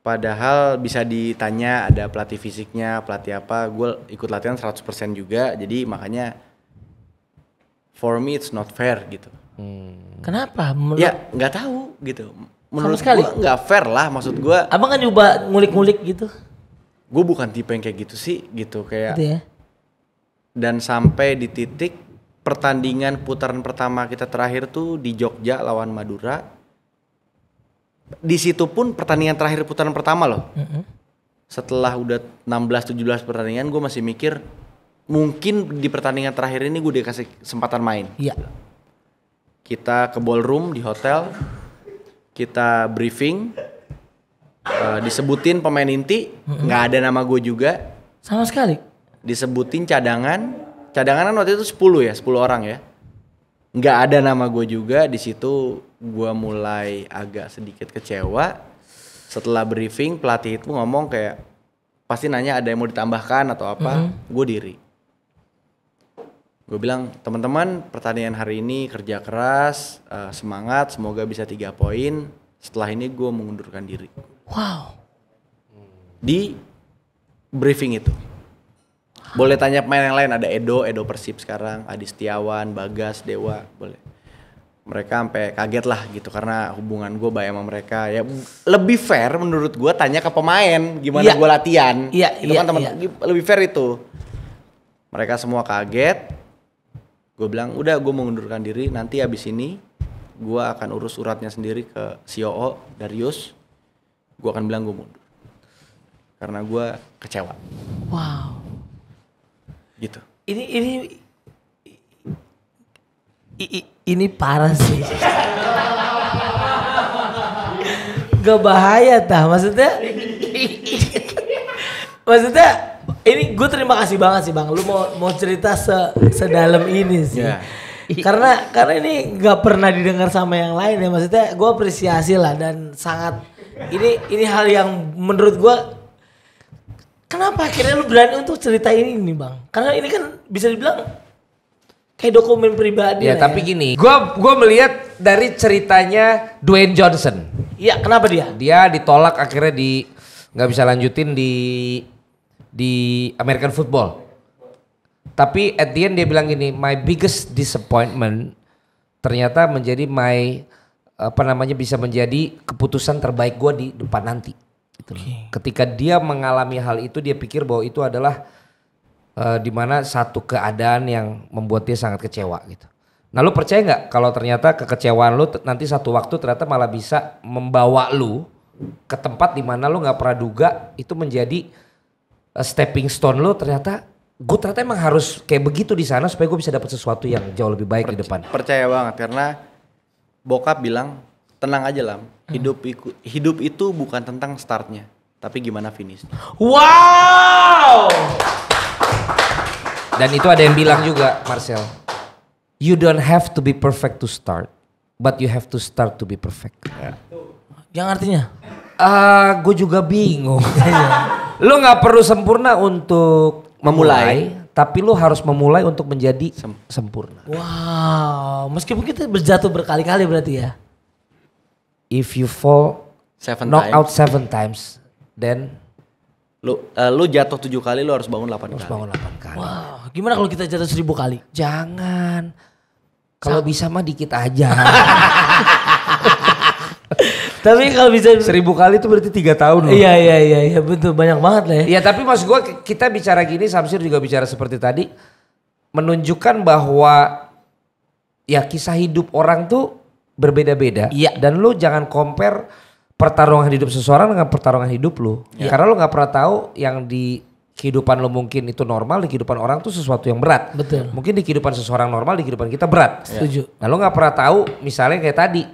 padahal bisa ditanya ada pelatih fisiknya pelatih apa gue ikut latihan 100% juga jadi makanya for me it's not fair gitu Hmm. Kenapa? Menurut... Ya nggak tahu gitu. Menurut sekali. gua nggak fair lah maksud gue. Abang kan coba ngulik-ngulik gitu. Gue bukan tipe yang kayak gitu sih gitu kayak. Gitu ya? Dan sampai di titik pertandingan putaran pertama kita terakhir tuh di Jogja lawan Madura. Di situ pun pertandingan terakhir putaran pertama loh. Mm -hmm. Setelah udah 16-17 pertandingan gue masih mikir mungkin di pertandingan terakhir ini gue dikasih kesempatan main. Iya. Yeah kita ke ballroom di hotel, kita briefing, uh, disebutin pemain inti, nggak ada nama gue juga. Sama sekali. Disebutin cadangan, cadangan kan waktu itu 10 ya, 10 orang ya. Nggak ada nama gue juga, di situ gue mulai agak sedikit kecewa. Setelah briefing, pelatih itu ngomong kayak, pasti nanya ada yang mau ditambahkan atau apa, mm -hmm. gue diri gue bilang teman-teman pertandingan hari ini kerja keras uh, semangat semoga bisa tiga poin setelah ini gue mengundurkan diri wow di briefing itu boleh tanya pemain yang lain ada Edo Edo Persib sekarang Adi Setiawan Bagas Dewa boleh mereka sampai kaget lah gitu karena hubungan gue baik sama mereka ya lebih fair menurut gue tanya ke pemain gimana ya. gue latihan iya itu ya, kan iya, teman ya. lebih fair itu mereka semua kaget gue bilang udah gue mengundurkan diri nanti abis ini gue akan urus uratnya sendiri ke COO Darius gue akan bilang gue mundur karena gue kecewa wow gitu ini ini i, ini parah sih gak bahaya tah maksudnya <laughs> maksudnya ini gue terima kasih banget sih bang. Lu mau mau cerita se sedalam ini sih. Yeah. Iya. Karena karena ini nggak pernah didengar sama yang lain ya maksudnya. Gue apresiasi lah dan sangat ini ini hal yang menurut gue kenapa akhirnya lu berani untuk cerita ini nih bang? Karena ini kan bisa dibilang kayak dokumen pribadi. Ya, tapi ya. gini, gue gua melihat dari ceritanya Dwayne Johnson. Iya, kenapa dia? Dia ditolak akhirnya di nggak bisa lanjutin di di American football. Tapi at the end dia bilang gini, my biggest disappointment ternyata menjadi my apa namanya bisa menjadi keputusan terbaik gue di depan nanti. Gitu. Okay. Ketika dia mengalami hal itu dia pikir bahwa itu adalah uh, eh, dimana satu keadaan yang membuat dia sangat kecewa gitu. Nah lu percaya nggak kalau ternyata kekecewaan lu nanti satu waktu ternyata malah bisa membawa lu ke tempat dimana lu nggak pernah duga itu menjadi Eh, stepping stone lo ternyata gue ternyata emang harus kayak begitu di sana supaya gue bisa dapat sesuatu yang jauh lebih baik percaya, di depan. Percaya banget karena bokap bilang tenang aja lam hmm. hidup iku, hidup itu bukan tentang startnya tapi gimana finish. Wow. Dan itu ada yang bilang juga Marcel, you don't have to be perfect to start, but you have to start to be perfect. Yeah. Yang artinya? Uh, ah, gue juga bingung. <laughs> Lu nggak perlu sempurna untuk memulai, memulai, tapi lu harus memulai untuk menjadi Sem sempurna. Wow, meskipun kita berjatuh berkali-kali berarti ya. If you fall seven knock times. out seven times, then lu uh, lu jatuh tujuh kali lu harus bangun delapan kali. Harus bangun delapan kali. Wow, gimana kalau kita jatuh seribu kali? Jangan. Kalau bisa mah dikit aja. <laughs> tapi kalau bisa <laughs> seribu kali itu berarti tiga tahun loh. Iya iya iya iya betul banyak banget lah ya. Iya tapi maksud gue kita bicara gini Samsir juga bicara seperti tadi menunjukkan bahwa ya kisah hidup orang tuh berbeda-beda. Iya. Dan lu jangan compare pertarungan hidup seseorang dengan pertarungan hidup lu. Iya. Karena lu nggak pernah tahu yang di kehidupan lo mungkin itu normal di kehidupan orang tuh sesuatu yang berat. Betul. Mungkin di kehidupan seseorang normal di kehidupan kita berat. Iya. Setuju. Nah lo nggak pernah tahu misalnya kayak tadi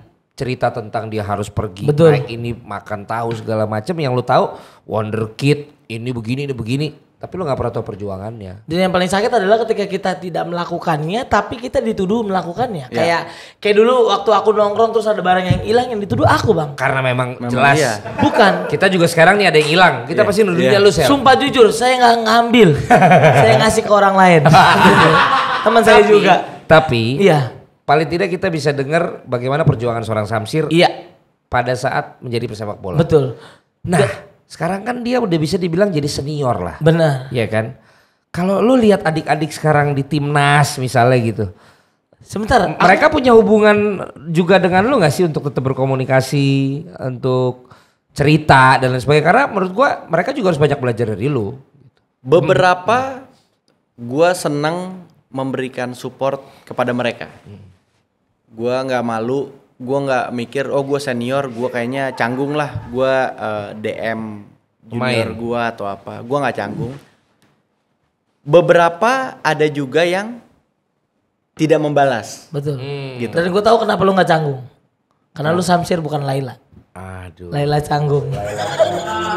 cerita tentang dia harus pergi Betul. naik ini makan tahu segala macam yang lu tahu wonder kid ini begini ini begini tapi lu nggak pernah tahu perjuangannya. Dan yang paling sakit adalah ketika kita tidak melakukannya, tapi kita dituduh melakukannya. Yeah. Kayak kayak dulu waktu aku nongkrong terus ada barang yang hilang yang dituduh aku bang. Karena memang, memang jelas. Iya. Bukan. Kita juga sekarang nih ada yang hilang. Kita yeah. pasti nuduhnya yeah. lu sel. Sumpah jujur, saya nggak ngambil. <laughs> saya ngasih ke orang lain. <laughs> Teman saya juga. Tapi. Iya paling tidak kita bisa dengar bagaimana perjuangan seorang Samsir iya. pada saat menjadi pesepak bola. Betul. Nah, Be sekarang kan dia udah bisa dibilang jadi senior lah. Benar. Iya kan? Kalau lu lihat adik-adik sekarang di timnas misalnya gitu. Sebentar, mereka aku... punya hubungan juga dengan lu nggak sih untuk tetap berkomunikasi, untuk cerita dan lain sebagainya. Karena menurut gua mereka juga harus banyak belajar dari lu. Beberapa hmm. gua senang memberikan support kepada mereka. Hmm gue nggak malu gue nggak mikir oh gue senior gue kayaknya canggung lah gue uh, dm junior gue atau apa gue nggak canggung beberapa ada juga yang tidak membalas betul hmm. gitu. dan gue tahu kenapa lu nggak canggung karena hmm. lu samsir bukan Laila aduh Laila canggung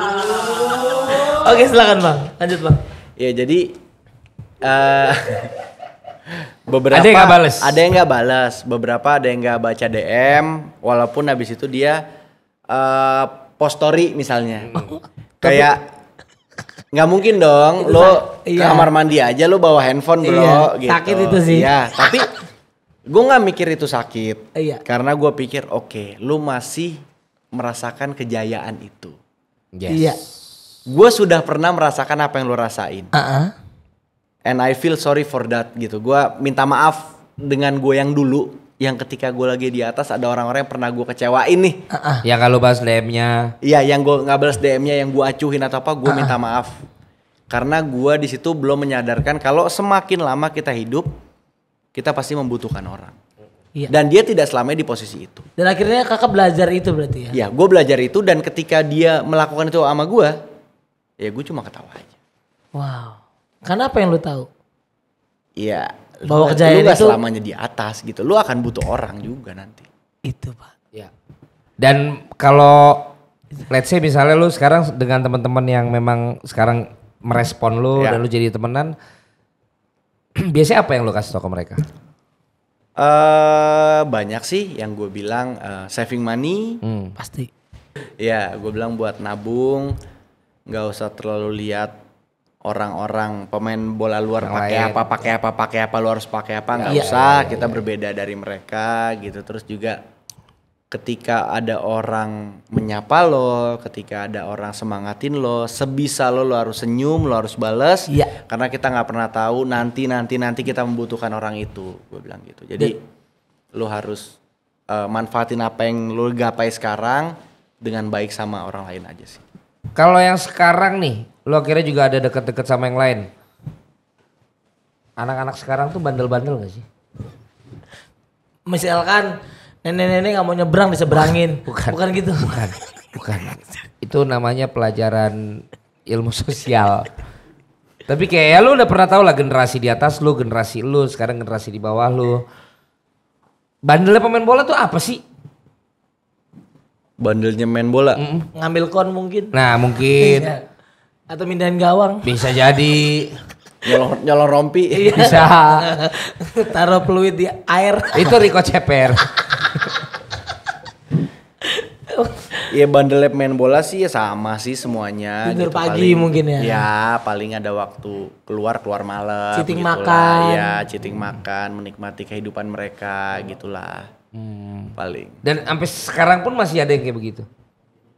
<laughs> oke silakan bang lanjut bang ya jadi uh, <laughs> beberapa ada yang gak bales ada yang nggak balas beberapa ada yang nggak baca DM walaupun habis itu dia uh, post story misalnya hmm. <laughs> kayak nggak mungkin dong lo iya. kamar mandi aja lo bawa handphone bro iya, gitu. sakit itu sih ya tapi gue nggak mikir itu sakit iya. karena gue pikir oke okay, lo masih merasakan kejayaan itu yes. iya gue sudah pernah merasakan apa yang lo rasain uh -uh and I feel sorry for that gitu gue minta maaf dengan gue yang dulu yang ketika gue lagi di atas ada orang-orang yang pernah gue kecewain nih Ya uh kalau bahas DM-nya iya yang gue nggak balas DM-nya yang gue acuhin atau apa gue minta maaf karena gue di situ belum menyadarkan kalau semakin lama kita hidup kita pasti membutuhkan orang Iya. Dan dia tidak selamanya di posisi itu. Dan akhirnya kakak belajar itu berarti ya? Iya, gue belajar itu dan ketika dia melakukan itu sama gue, ya gue cuma ketawa aja. Wow. Karena apa yang lu tahu? Iya. Bahwa kejayaan lu gak itu selamanya di atas gitu. Lu akan butuh orang juga nanti. Itu pak. Iya. Dan kalau let's say misalnya lu sekarang dengan teman-teman yang memang sekarang merespon lu ya. dan lu jadi temenan, <clears throat> biasanya apa yang lu kasih tau ke mereka? Uh, banyak sih yang gue bilang uh, saving money hmm. pasti. Ya, gue bilang buat nabung, nggak usah terlalu lihat orang-orang pemain bola luar pakai apa pakai apa pakai apa lu harus pakai apa nggak ya, usah ya, kita ya. berbeda dari mereka gitu terus juga ketika ada orang menyapa lo, ketika ada orang semangatin lo, sebisa lo lo harus senyum, lo harus bales, ya. karena kita nggak pernah tahu nanti nanti nanti kita membutuhkan orang itu, gue bilang gitu. Jadi ya. lo harus uh, manfaatin apa yang lo gapai sekarang dengan baik sama orang lain aja sih. Kalau yang sekarang nih, Lo akhirnya juga ada deket-deket sama yang lain. Anak-anak sekarang tuh bandel-bandel gak sih? Misalkan nenek-nenek nggak mau nyebrang diseberangin. <laughs> Bukan. Bukan gitu. Bukan. Bukan. Itu namanya pelajaran ilmu sosial. Tapi kayak ya lu udah pernah tau lah generasi di atas lu, generasi lu, sekarang generasi di bawah lu. Bandelnya pemain bola tuh apa sih? Bandelnya main bola? Mm -mm. Ngambil kon mungkin. Nah mungkin. Iya atau mindahin gawang bisa jadi nyolong nyolong rompi iya. bisa <laughs> taruh peluit di air itu Rico Ceper Iya bandel main bola sih ya sama sih semuanya. Tidur gitu. pagi paling, mungkin ya. Ya paling ada waktu keluar keluar malam. Citing gitu makan. Ya citing makan menikmati kehidupan mereka gitulah. Hmm. Paling. Dan sampai sekarang pun masih ada yang kayak begitu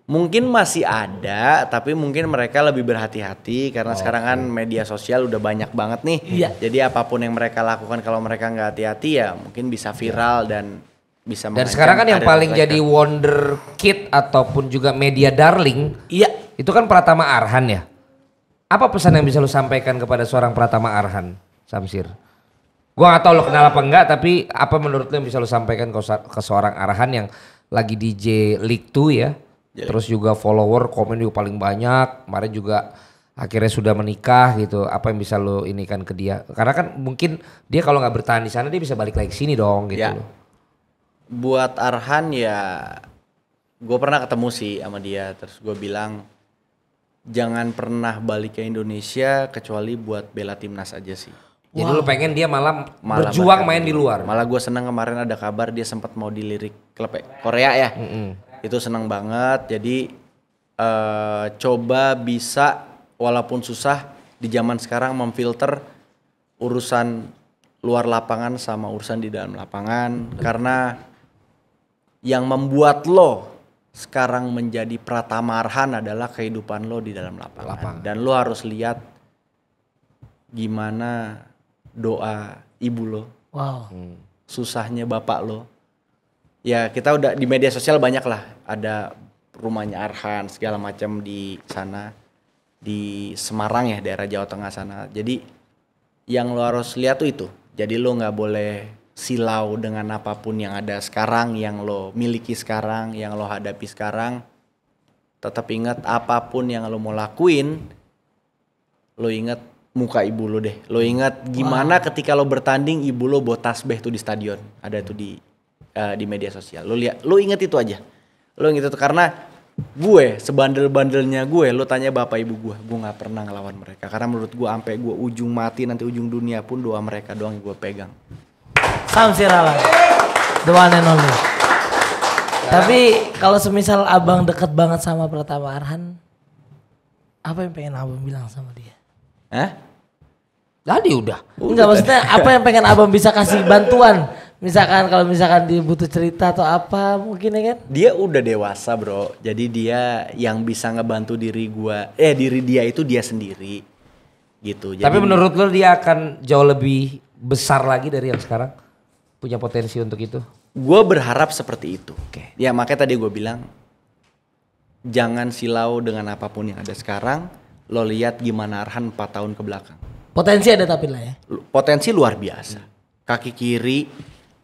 mungkin masih ada tapi mungkin mereka lebih berhati-hati karena oh, sekarang kan media sosial udah banyak banget nih iya. jadi apapun yang mereka lakukan kalau mereka nggak hati-hati ya mungkin bisa iya. viral iya. dan bisa dan sekarang kan yang paling mereka. jadi wonder kid ataupun juga media darling iya itu kan Pratama Arhan ya apa pesan yang bisa lo sampaikan kepada seorang Pratama Arhan Samsir gua gak tau lo kenal apa enggak tapi apa menurut lo yang bisa lo sampaikan ke, ke seorang Arhan yang lagi DJ League 2 ya Yeah. Terus juga follower, komen juga paling banyak. Kemarin juga akhirnya sudah menikah gitu. Apa yang bisa lo ini kan ke dia? Karena kan mungkin dia kalau nggak bertahan di sana dia bisa balik lagi sini dong gitu. Ya, Buat Arhan ya, gue pernah ketemu sih sama dia. Terus gue bilang jangan pernah balik ke Indonesia kecuali buat bela timnas aja sih. Wow. Jadi lu pengen dia malam, malam berjuang main di luar. Malah gue seneng kemarin ada kabar dia sempat mau dilirik klub eh, Korea ya. Mm -hmm itu senang banget jadi uh, coba bisa walaupun susah di zaman sekarang memfilter urusan luar lapangan sama urusan di dalam lapangan Betul. karena yang membuat lo sekarang menjadi Pratama Arhan adalah kehidupan lo di dalam lapangan. lapangan. Dan lo harus lihat gimana doa ibu lo. Wow. Hmm. Susahnya bapak lo ya kita udah di media sosial banyak lah ada rumahnya Arhan segala macam di sana di Semarang ya daerah Jawa Tengah sana jadi yang lo harus lihat tuh itu jadi lo nggak boleh silau dengan apapun yang ada sekarang yang lo miliki sekarang yang lo hadapi sekarang tetap ingat apapun yang lo mau lakuin lo ingat muka ibu lo deh lo ingat gimana wow. ketika lo bertanding ibu lo botas tasbih tuh di stadion ada tuh di uh, di media sosial. Lu lihat, lu inget itu aja. Lu inget itu karena gue sebandel-bandelnya gue lu tanya bapak ibu gue gue nggak pernah ngelawan mereka karena menurut gue sampai gue ujung mati nanti ujung dunia pun doa mereka doang yang gue pegang Sam Sirala the one and only tapi kalau semisal abang deket banget sama Pratama Arhan apa yang pengen abang bilang sama dia Hah? Tadi udah. Enggak maksudnya apa yang pengen abang bisa kasih bantuan misalkan kalau misalkan dia butuh cerita atau apa mungkin ya kan dia udah dewasa bro jadi dia yang bisa ngebantu diri gua eh diri dia itu dia sendiri gitu jadi tapi menurut lo dia akan jauh lebih besar lagi dari yang sekarang punya potensi untuk itu gue berharap seperti itu okay. ya makanya tadi gue bilang jangan silau dengan apapun yang ada sekarang lo lihat gimana Arhan 4 tahun ke belakang potensi ada tapi lah ya potensi luar biasa kaki kiri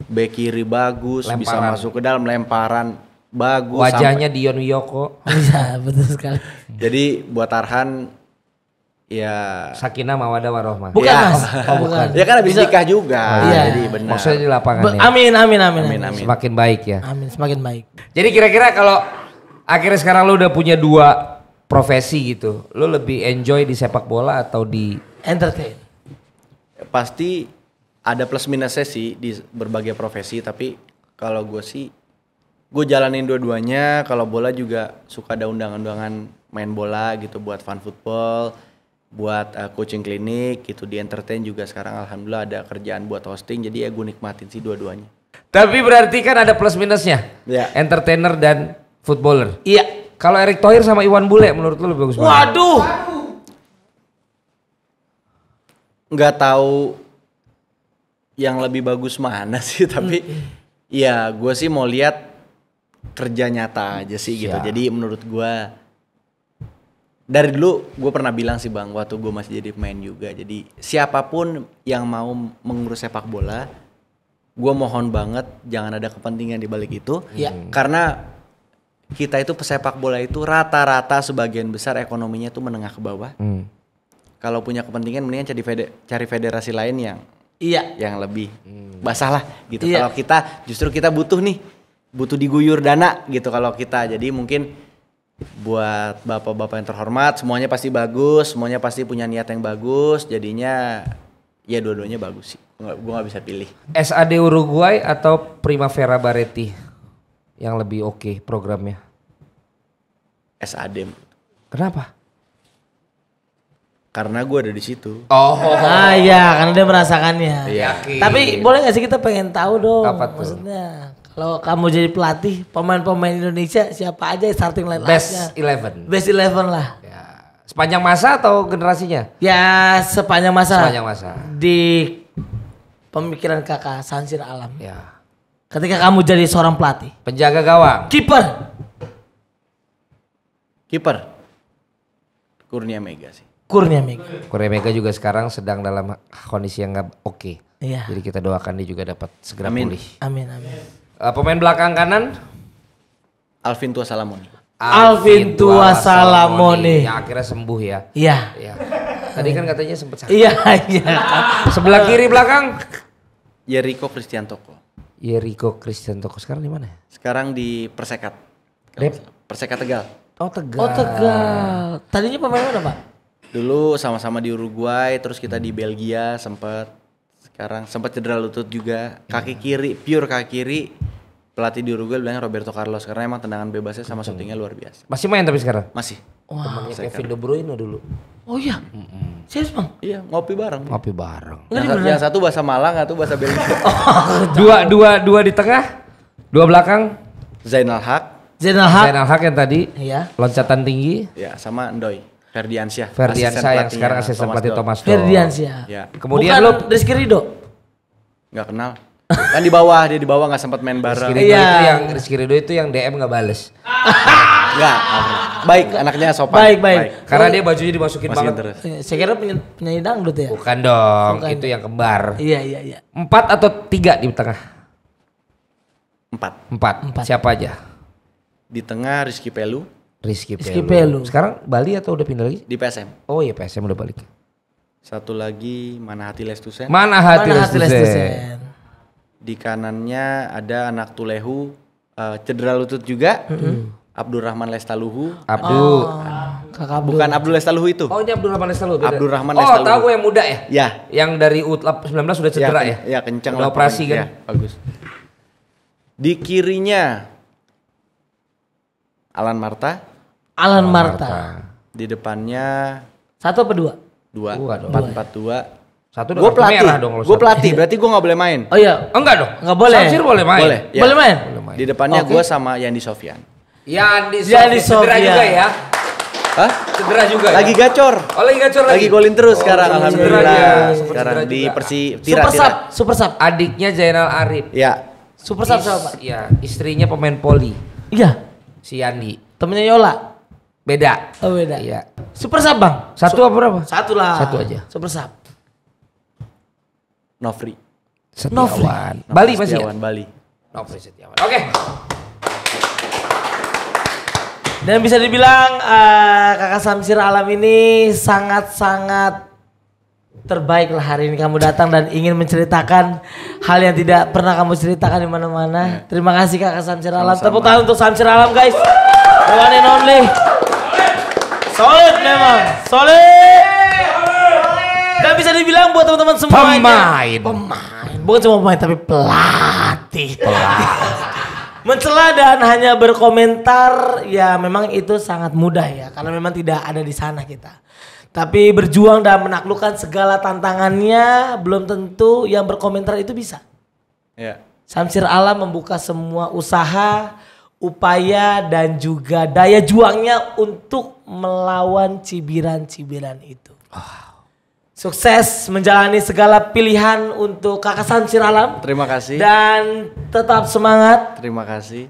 bek kiri bagus, lemparan. bisa masuk ke dalam lemparan bagus. Wajahnya sampai... Dion Wiyoko. Bisa, <laughs> betul sekali. Jadi buat Arhan ya Sakinah Mawadah Warohmah. Bukan, ya. Mas. Oh, bukan. Ya kan habis nikah juga. Oh, iya. Jadi benar. Maksudnya di lapangan Be- ya? Amin, amin, amin, amin, amin. Semakin baik ya. Amin, semakin baik. Jadi kira-kira kalau akhirnya sekarang lu udah punya dua profesi gitu. Lu lebih enjoy di sepak bola atau di entertain? Pasti ada plus minusnya sih di berbagai profesi tapi kalau gue sih gue jalanin dua-duanya kalau bola juga suka ada undangan-undangan main bola gitu buat fun football buat uh, coaching klinik gitu di entertain juga sekarang alhamdulillah ada kerjaan buat hosting jadi ya gue nikmatin sih dua-duanya tapi berarti kan ada plus minusnya ya entertainer dan footballer iya kalau Erick Thohir sama Iwan Bule menurut lu lebih bagus waduh nggak tahu yang lebih bagus mana sih <laughs> tapi hmm. ya gue sih mau lihat kerja nyata aja sih gitu yeah. jadi menurut gue dari dulu gue pernah bilang sih bang waktu gue masih jadi pemain juga jadi siapapun yang mau mengurus sepak bola gue mohon banget jangan ada kepentingan di balik itu yeah. karena kita itu pesepak bola itu rata-rata sebagian besar ekonominya itu menengah ke bawah. Hmm. Kalau punya kepentingan mendingan cari federasi lain yang Iya. Yang lebih hmm. Iya. basah lah gitu. Iya. Kalau kita justru kita butuh nih, butuh diguyur dana gitu kalau kita. Jadi mungkin buat bapak-bapak yang terhormat semuanya pasti bagus, semuanya pasti punya niat yang bagus. Jadinya ya dua-duanya bagus sih. Gue gak bisa pilih. SAD Uruguay atau Primavera Baretti yang lebih oke okay programnya? SAD. Kenapa? karena gue ada di situ. Oh. Ah iya, karena dia merasakannya. Iya. Tapi boleh gak sih kita pengen tahu dong? Apa tuh? Maksudnya kalau kamu jadi pelatih pemain-pemain Indonesia siapa aja starting line Best eleven. Best eleven lah. Ya. Sepanjang masa atau generasinya? Ya sepanjang masa. Sepanjang masa. Di pemikiran kakak Sansir Alam. Ya. Ketika kamu jadi seorang pelatih. Penjaga gawang. Kiper. Kiper. Kurnia Mega sih. Kurnia Mega. Kurnia Mega juga sekarang sedang dalam kondisi yang gak oke. Okay. Iya. Jadi kita doakan dia juga dapat segera amin. pulih. Amin amin. Uh, pemain belakang kanan Alvin Tua Salamoni. Alvin, Tua Salamoni. Yang akhirnya sembuh ya. Iya. Ya. Tadi kan katanya sempat sakit. Iya, <laughs> iya. Sebelah kiri belakang Yeriko Christian Toko. Yeriko Christian Toko sekarang di mana? Sekarang di Persekat. Persekat Tegal. Oh Tegal. Oh Tegal. Tadinya pemain mana Pak? Dulu sama-sama di Uruguay, terus kita di Belgia sempat Sekarang sempat cedera lutut juga. Kaki iya. kiri, pure kaki kiri. Pelatih di Uruguay bilang Roberto Carlos karena emang tendangan bebasnya sama shootingnya luar biasa. Masih main tapi sekarang? Masih. wow. temannya Kevin De Bruyne dulu. Oh iya. Mm -mm. Serius, Bang? Iya, ngopi bareng. Ngopi bareng. Yang, yang satu bahasa Malang, satu bahasa Belgia. oh, <laughs> dua dua dua di tengah. Dua belakang Zainal Haq. Zainal Haq. Zainal Haq yang tadi. Iya. Loncatan tinggi. Ya, sama Ndoy. Ferdiansyah. Ferdiansyah yang sekarang asisten pelatih Thomas Doll. Ferdiansyah. Ya. Kemudian Bukan lo Rizky Rido. Enggak kenal. Kan di bawah, dia di bawah gak sempat main bareng. Rizky Rido iya. itu yang Rizky Rido itu yang DM gak bales. Enggak. baik, anaknya sopan. Baik, baik. baik. Karena dia bajunya dimasukin Masukin banget. Terus. Eh, saya kira penyanyi, penyanyi dangdut ya. Bukan dong, Bukan. itu yang kembar. Iya, iya, iya. Empat atau tiga di tengah? Empat. Empat. Empat. Siapa aja? Di tengah Rizky Pelu. Rizky, Rizky Pelu. Pelu. Sekarang Bali atau udah pindah lagi? Di PSM. Oh iya PSM udah balik. Satu lagi mana hati Lestusen. Mana hati, mana Lestusen. Lestusen. Di kanannya ada anak Tulehu uh, cedera lutut juga. Mm -hmm. Abdurrahman Lestaluhu. Abdul. Oh. Kakak Abdul. Bukan Abdul Lestaluhu itu. Oh, ini Abdurrahman Lestaluhu. Beda. Abdurrahman oh, Lestaluhu. Oh, tahu gue yang muda ya? Ya. Yang dari U19 sudah ya, cedera ya? Ya, ya kencang Udah operasi kan. Ya, bagus. Di kirinya Alan Marta. Alan Marta. Marta. Di depannya satu apa dua? Dua. Empat empat dua. Satu gue pelatih. Merah dong gue pelatih, berarti gue nggak boleh main. Oh iya, oh, enggak dong, nggak boleh. Samsir boleh main. Boleh, ya. boleh main. Di depannya okay. gue sama Yandi Sofian. Yandi Sofian. Yandi Sofian. juga ya. Hah? Cedera juga. Ya? Lagi ya? gacor. Oh, lagi gacor lagi. Lagi golin terus oh, sekarang alhamdulillah. Ya. Sekarang di Persi tira, Super Sub, Super Sub. Adiknya Zainal Arif. Ya. Super Is, Sub siapa? Ya, istrinya pemain poli. Iya. Si Yandi. Temennya Yola. Beda. Oh beda. Iya. Super Sub bang? Satu so, apa berapa? Satu lah. Satu aja. Super Sub. Nofri. Setiawan. Nofri. Bali masih ya? Setiawan, ya? Bali. Nofri Setiawan. Oke. Okay. Dan bisa dibilang uh, kakak Samsir Alam ini sangat-sangat terbaik lah hari ini kamu datang dan ingin menceritakan hal yang tidak pernah kamu ceritakan di mana-mana. Ya. Terima kasih kakak Samsir Alam. Tepuk tangan untuk Samsir Alam guys. The one and only. Solid memang. Solid. Gak bisa dibilang buat teman-teman semuanya. Pemain. Pemain. Bukan cuma pemain tapi pelatih. Pelatih. <laughs> Mencela dan hanya berkomentar ya memang itu sangat mudah ya karena memang tidak ada di sana kita. Tapi berjuang dan menaklukkan segala tantangannya belum tentu yang berkomentar itu bisa. Ya. Samsir Alam membuka semua usaha upaya dan juga daya juangnya untuk melawan cibiran-cibiran itu. Wow. Sukses menjalani segala pilihan untuk Kakak Sam Siralam. Terima kasih. Dan tetap semangat. Terima kasih.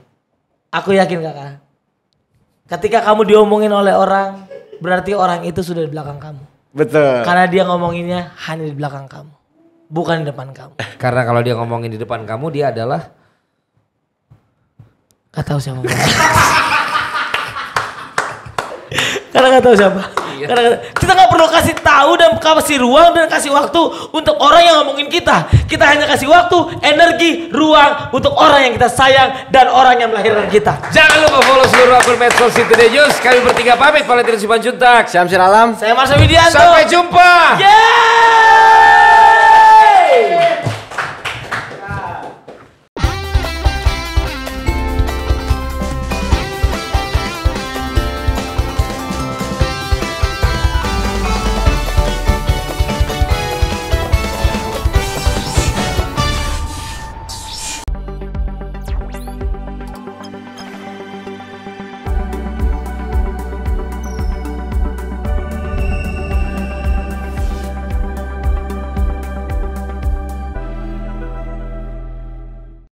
Aku yakin Kakak. Ketika kamu diomongin oleh orang, berarti orang itu sudah di belakang kamu. Betul. Karena dia ngomonginnya hanya di belakang kamu, bukan di depan kamu. Karena kalau dia ngomongin di depan kamu, dia adalah Gak tau siapa. Karena gak tahu siapa. <laughs> Karena iya. kita nggak perlu kasih tahu dan kasih ruang dan kasih waktu untuk orang yang ngomongin kita. Kita hanya kasih waktu, energi, ruang untuk orang yang kita sayang dan orang yang melahirkan kita. Jangan lupa follow seluruh akun medsos City News. Kami bertiga pamit. Valentino Sipanjuntak, Syamsir Alam, saya Mas Widianto. Sampai jumpa. Yeah!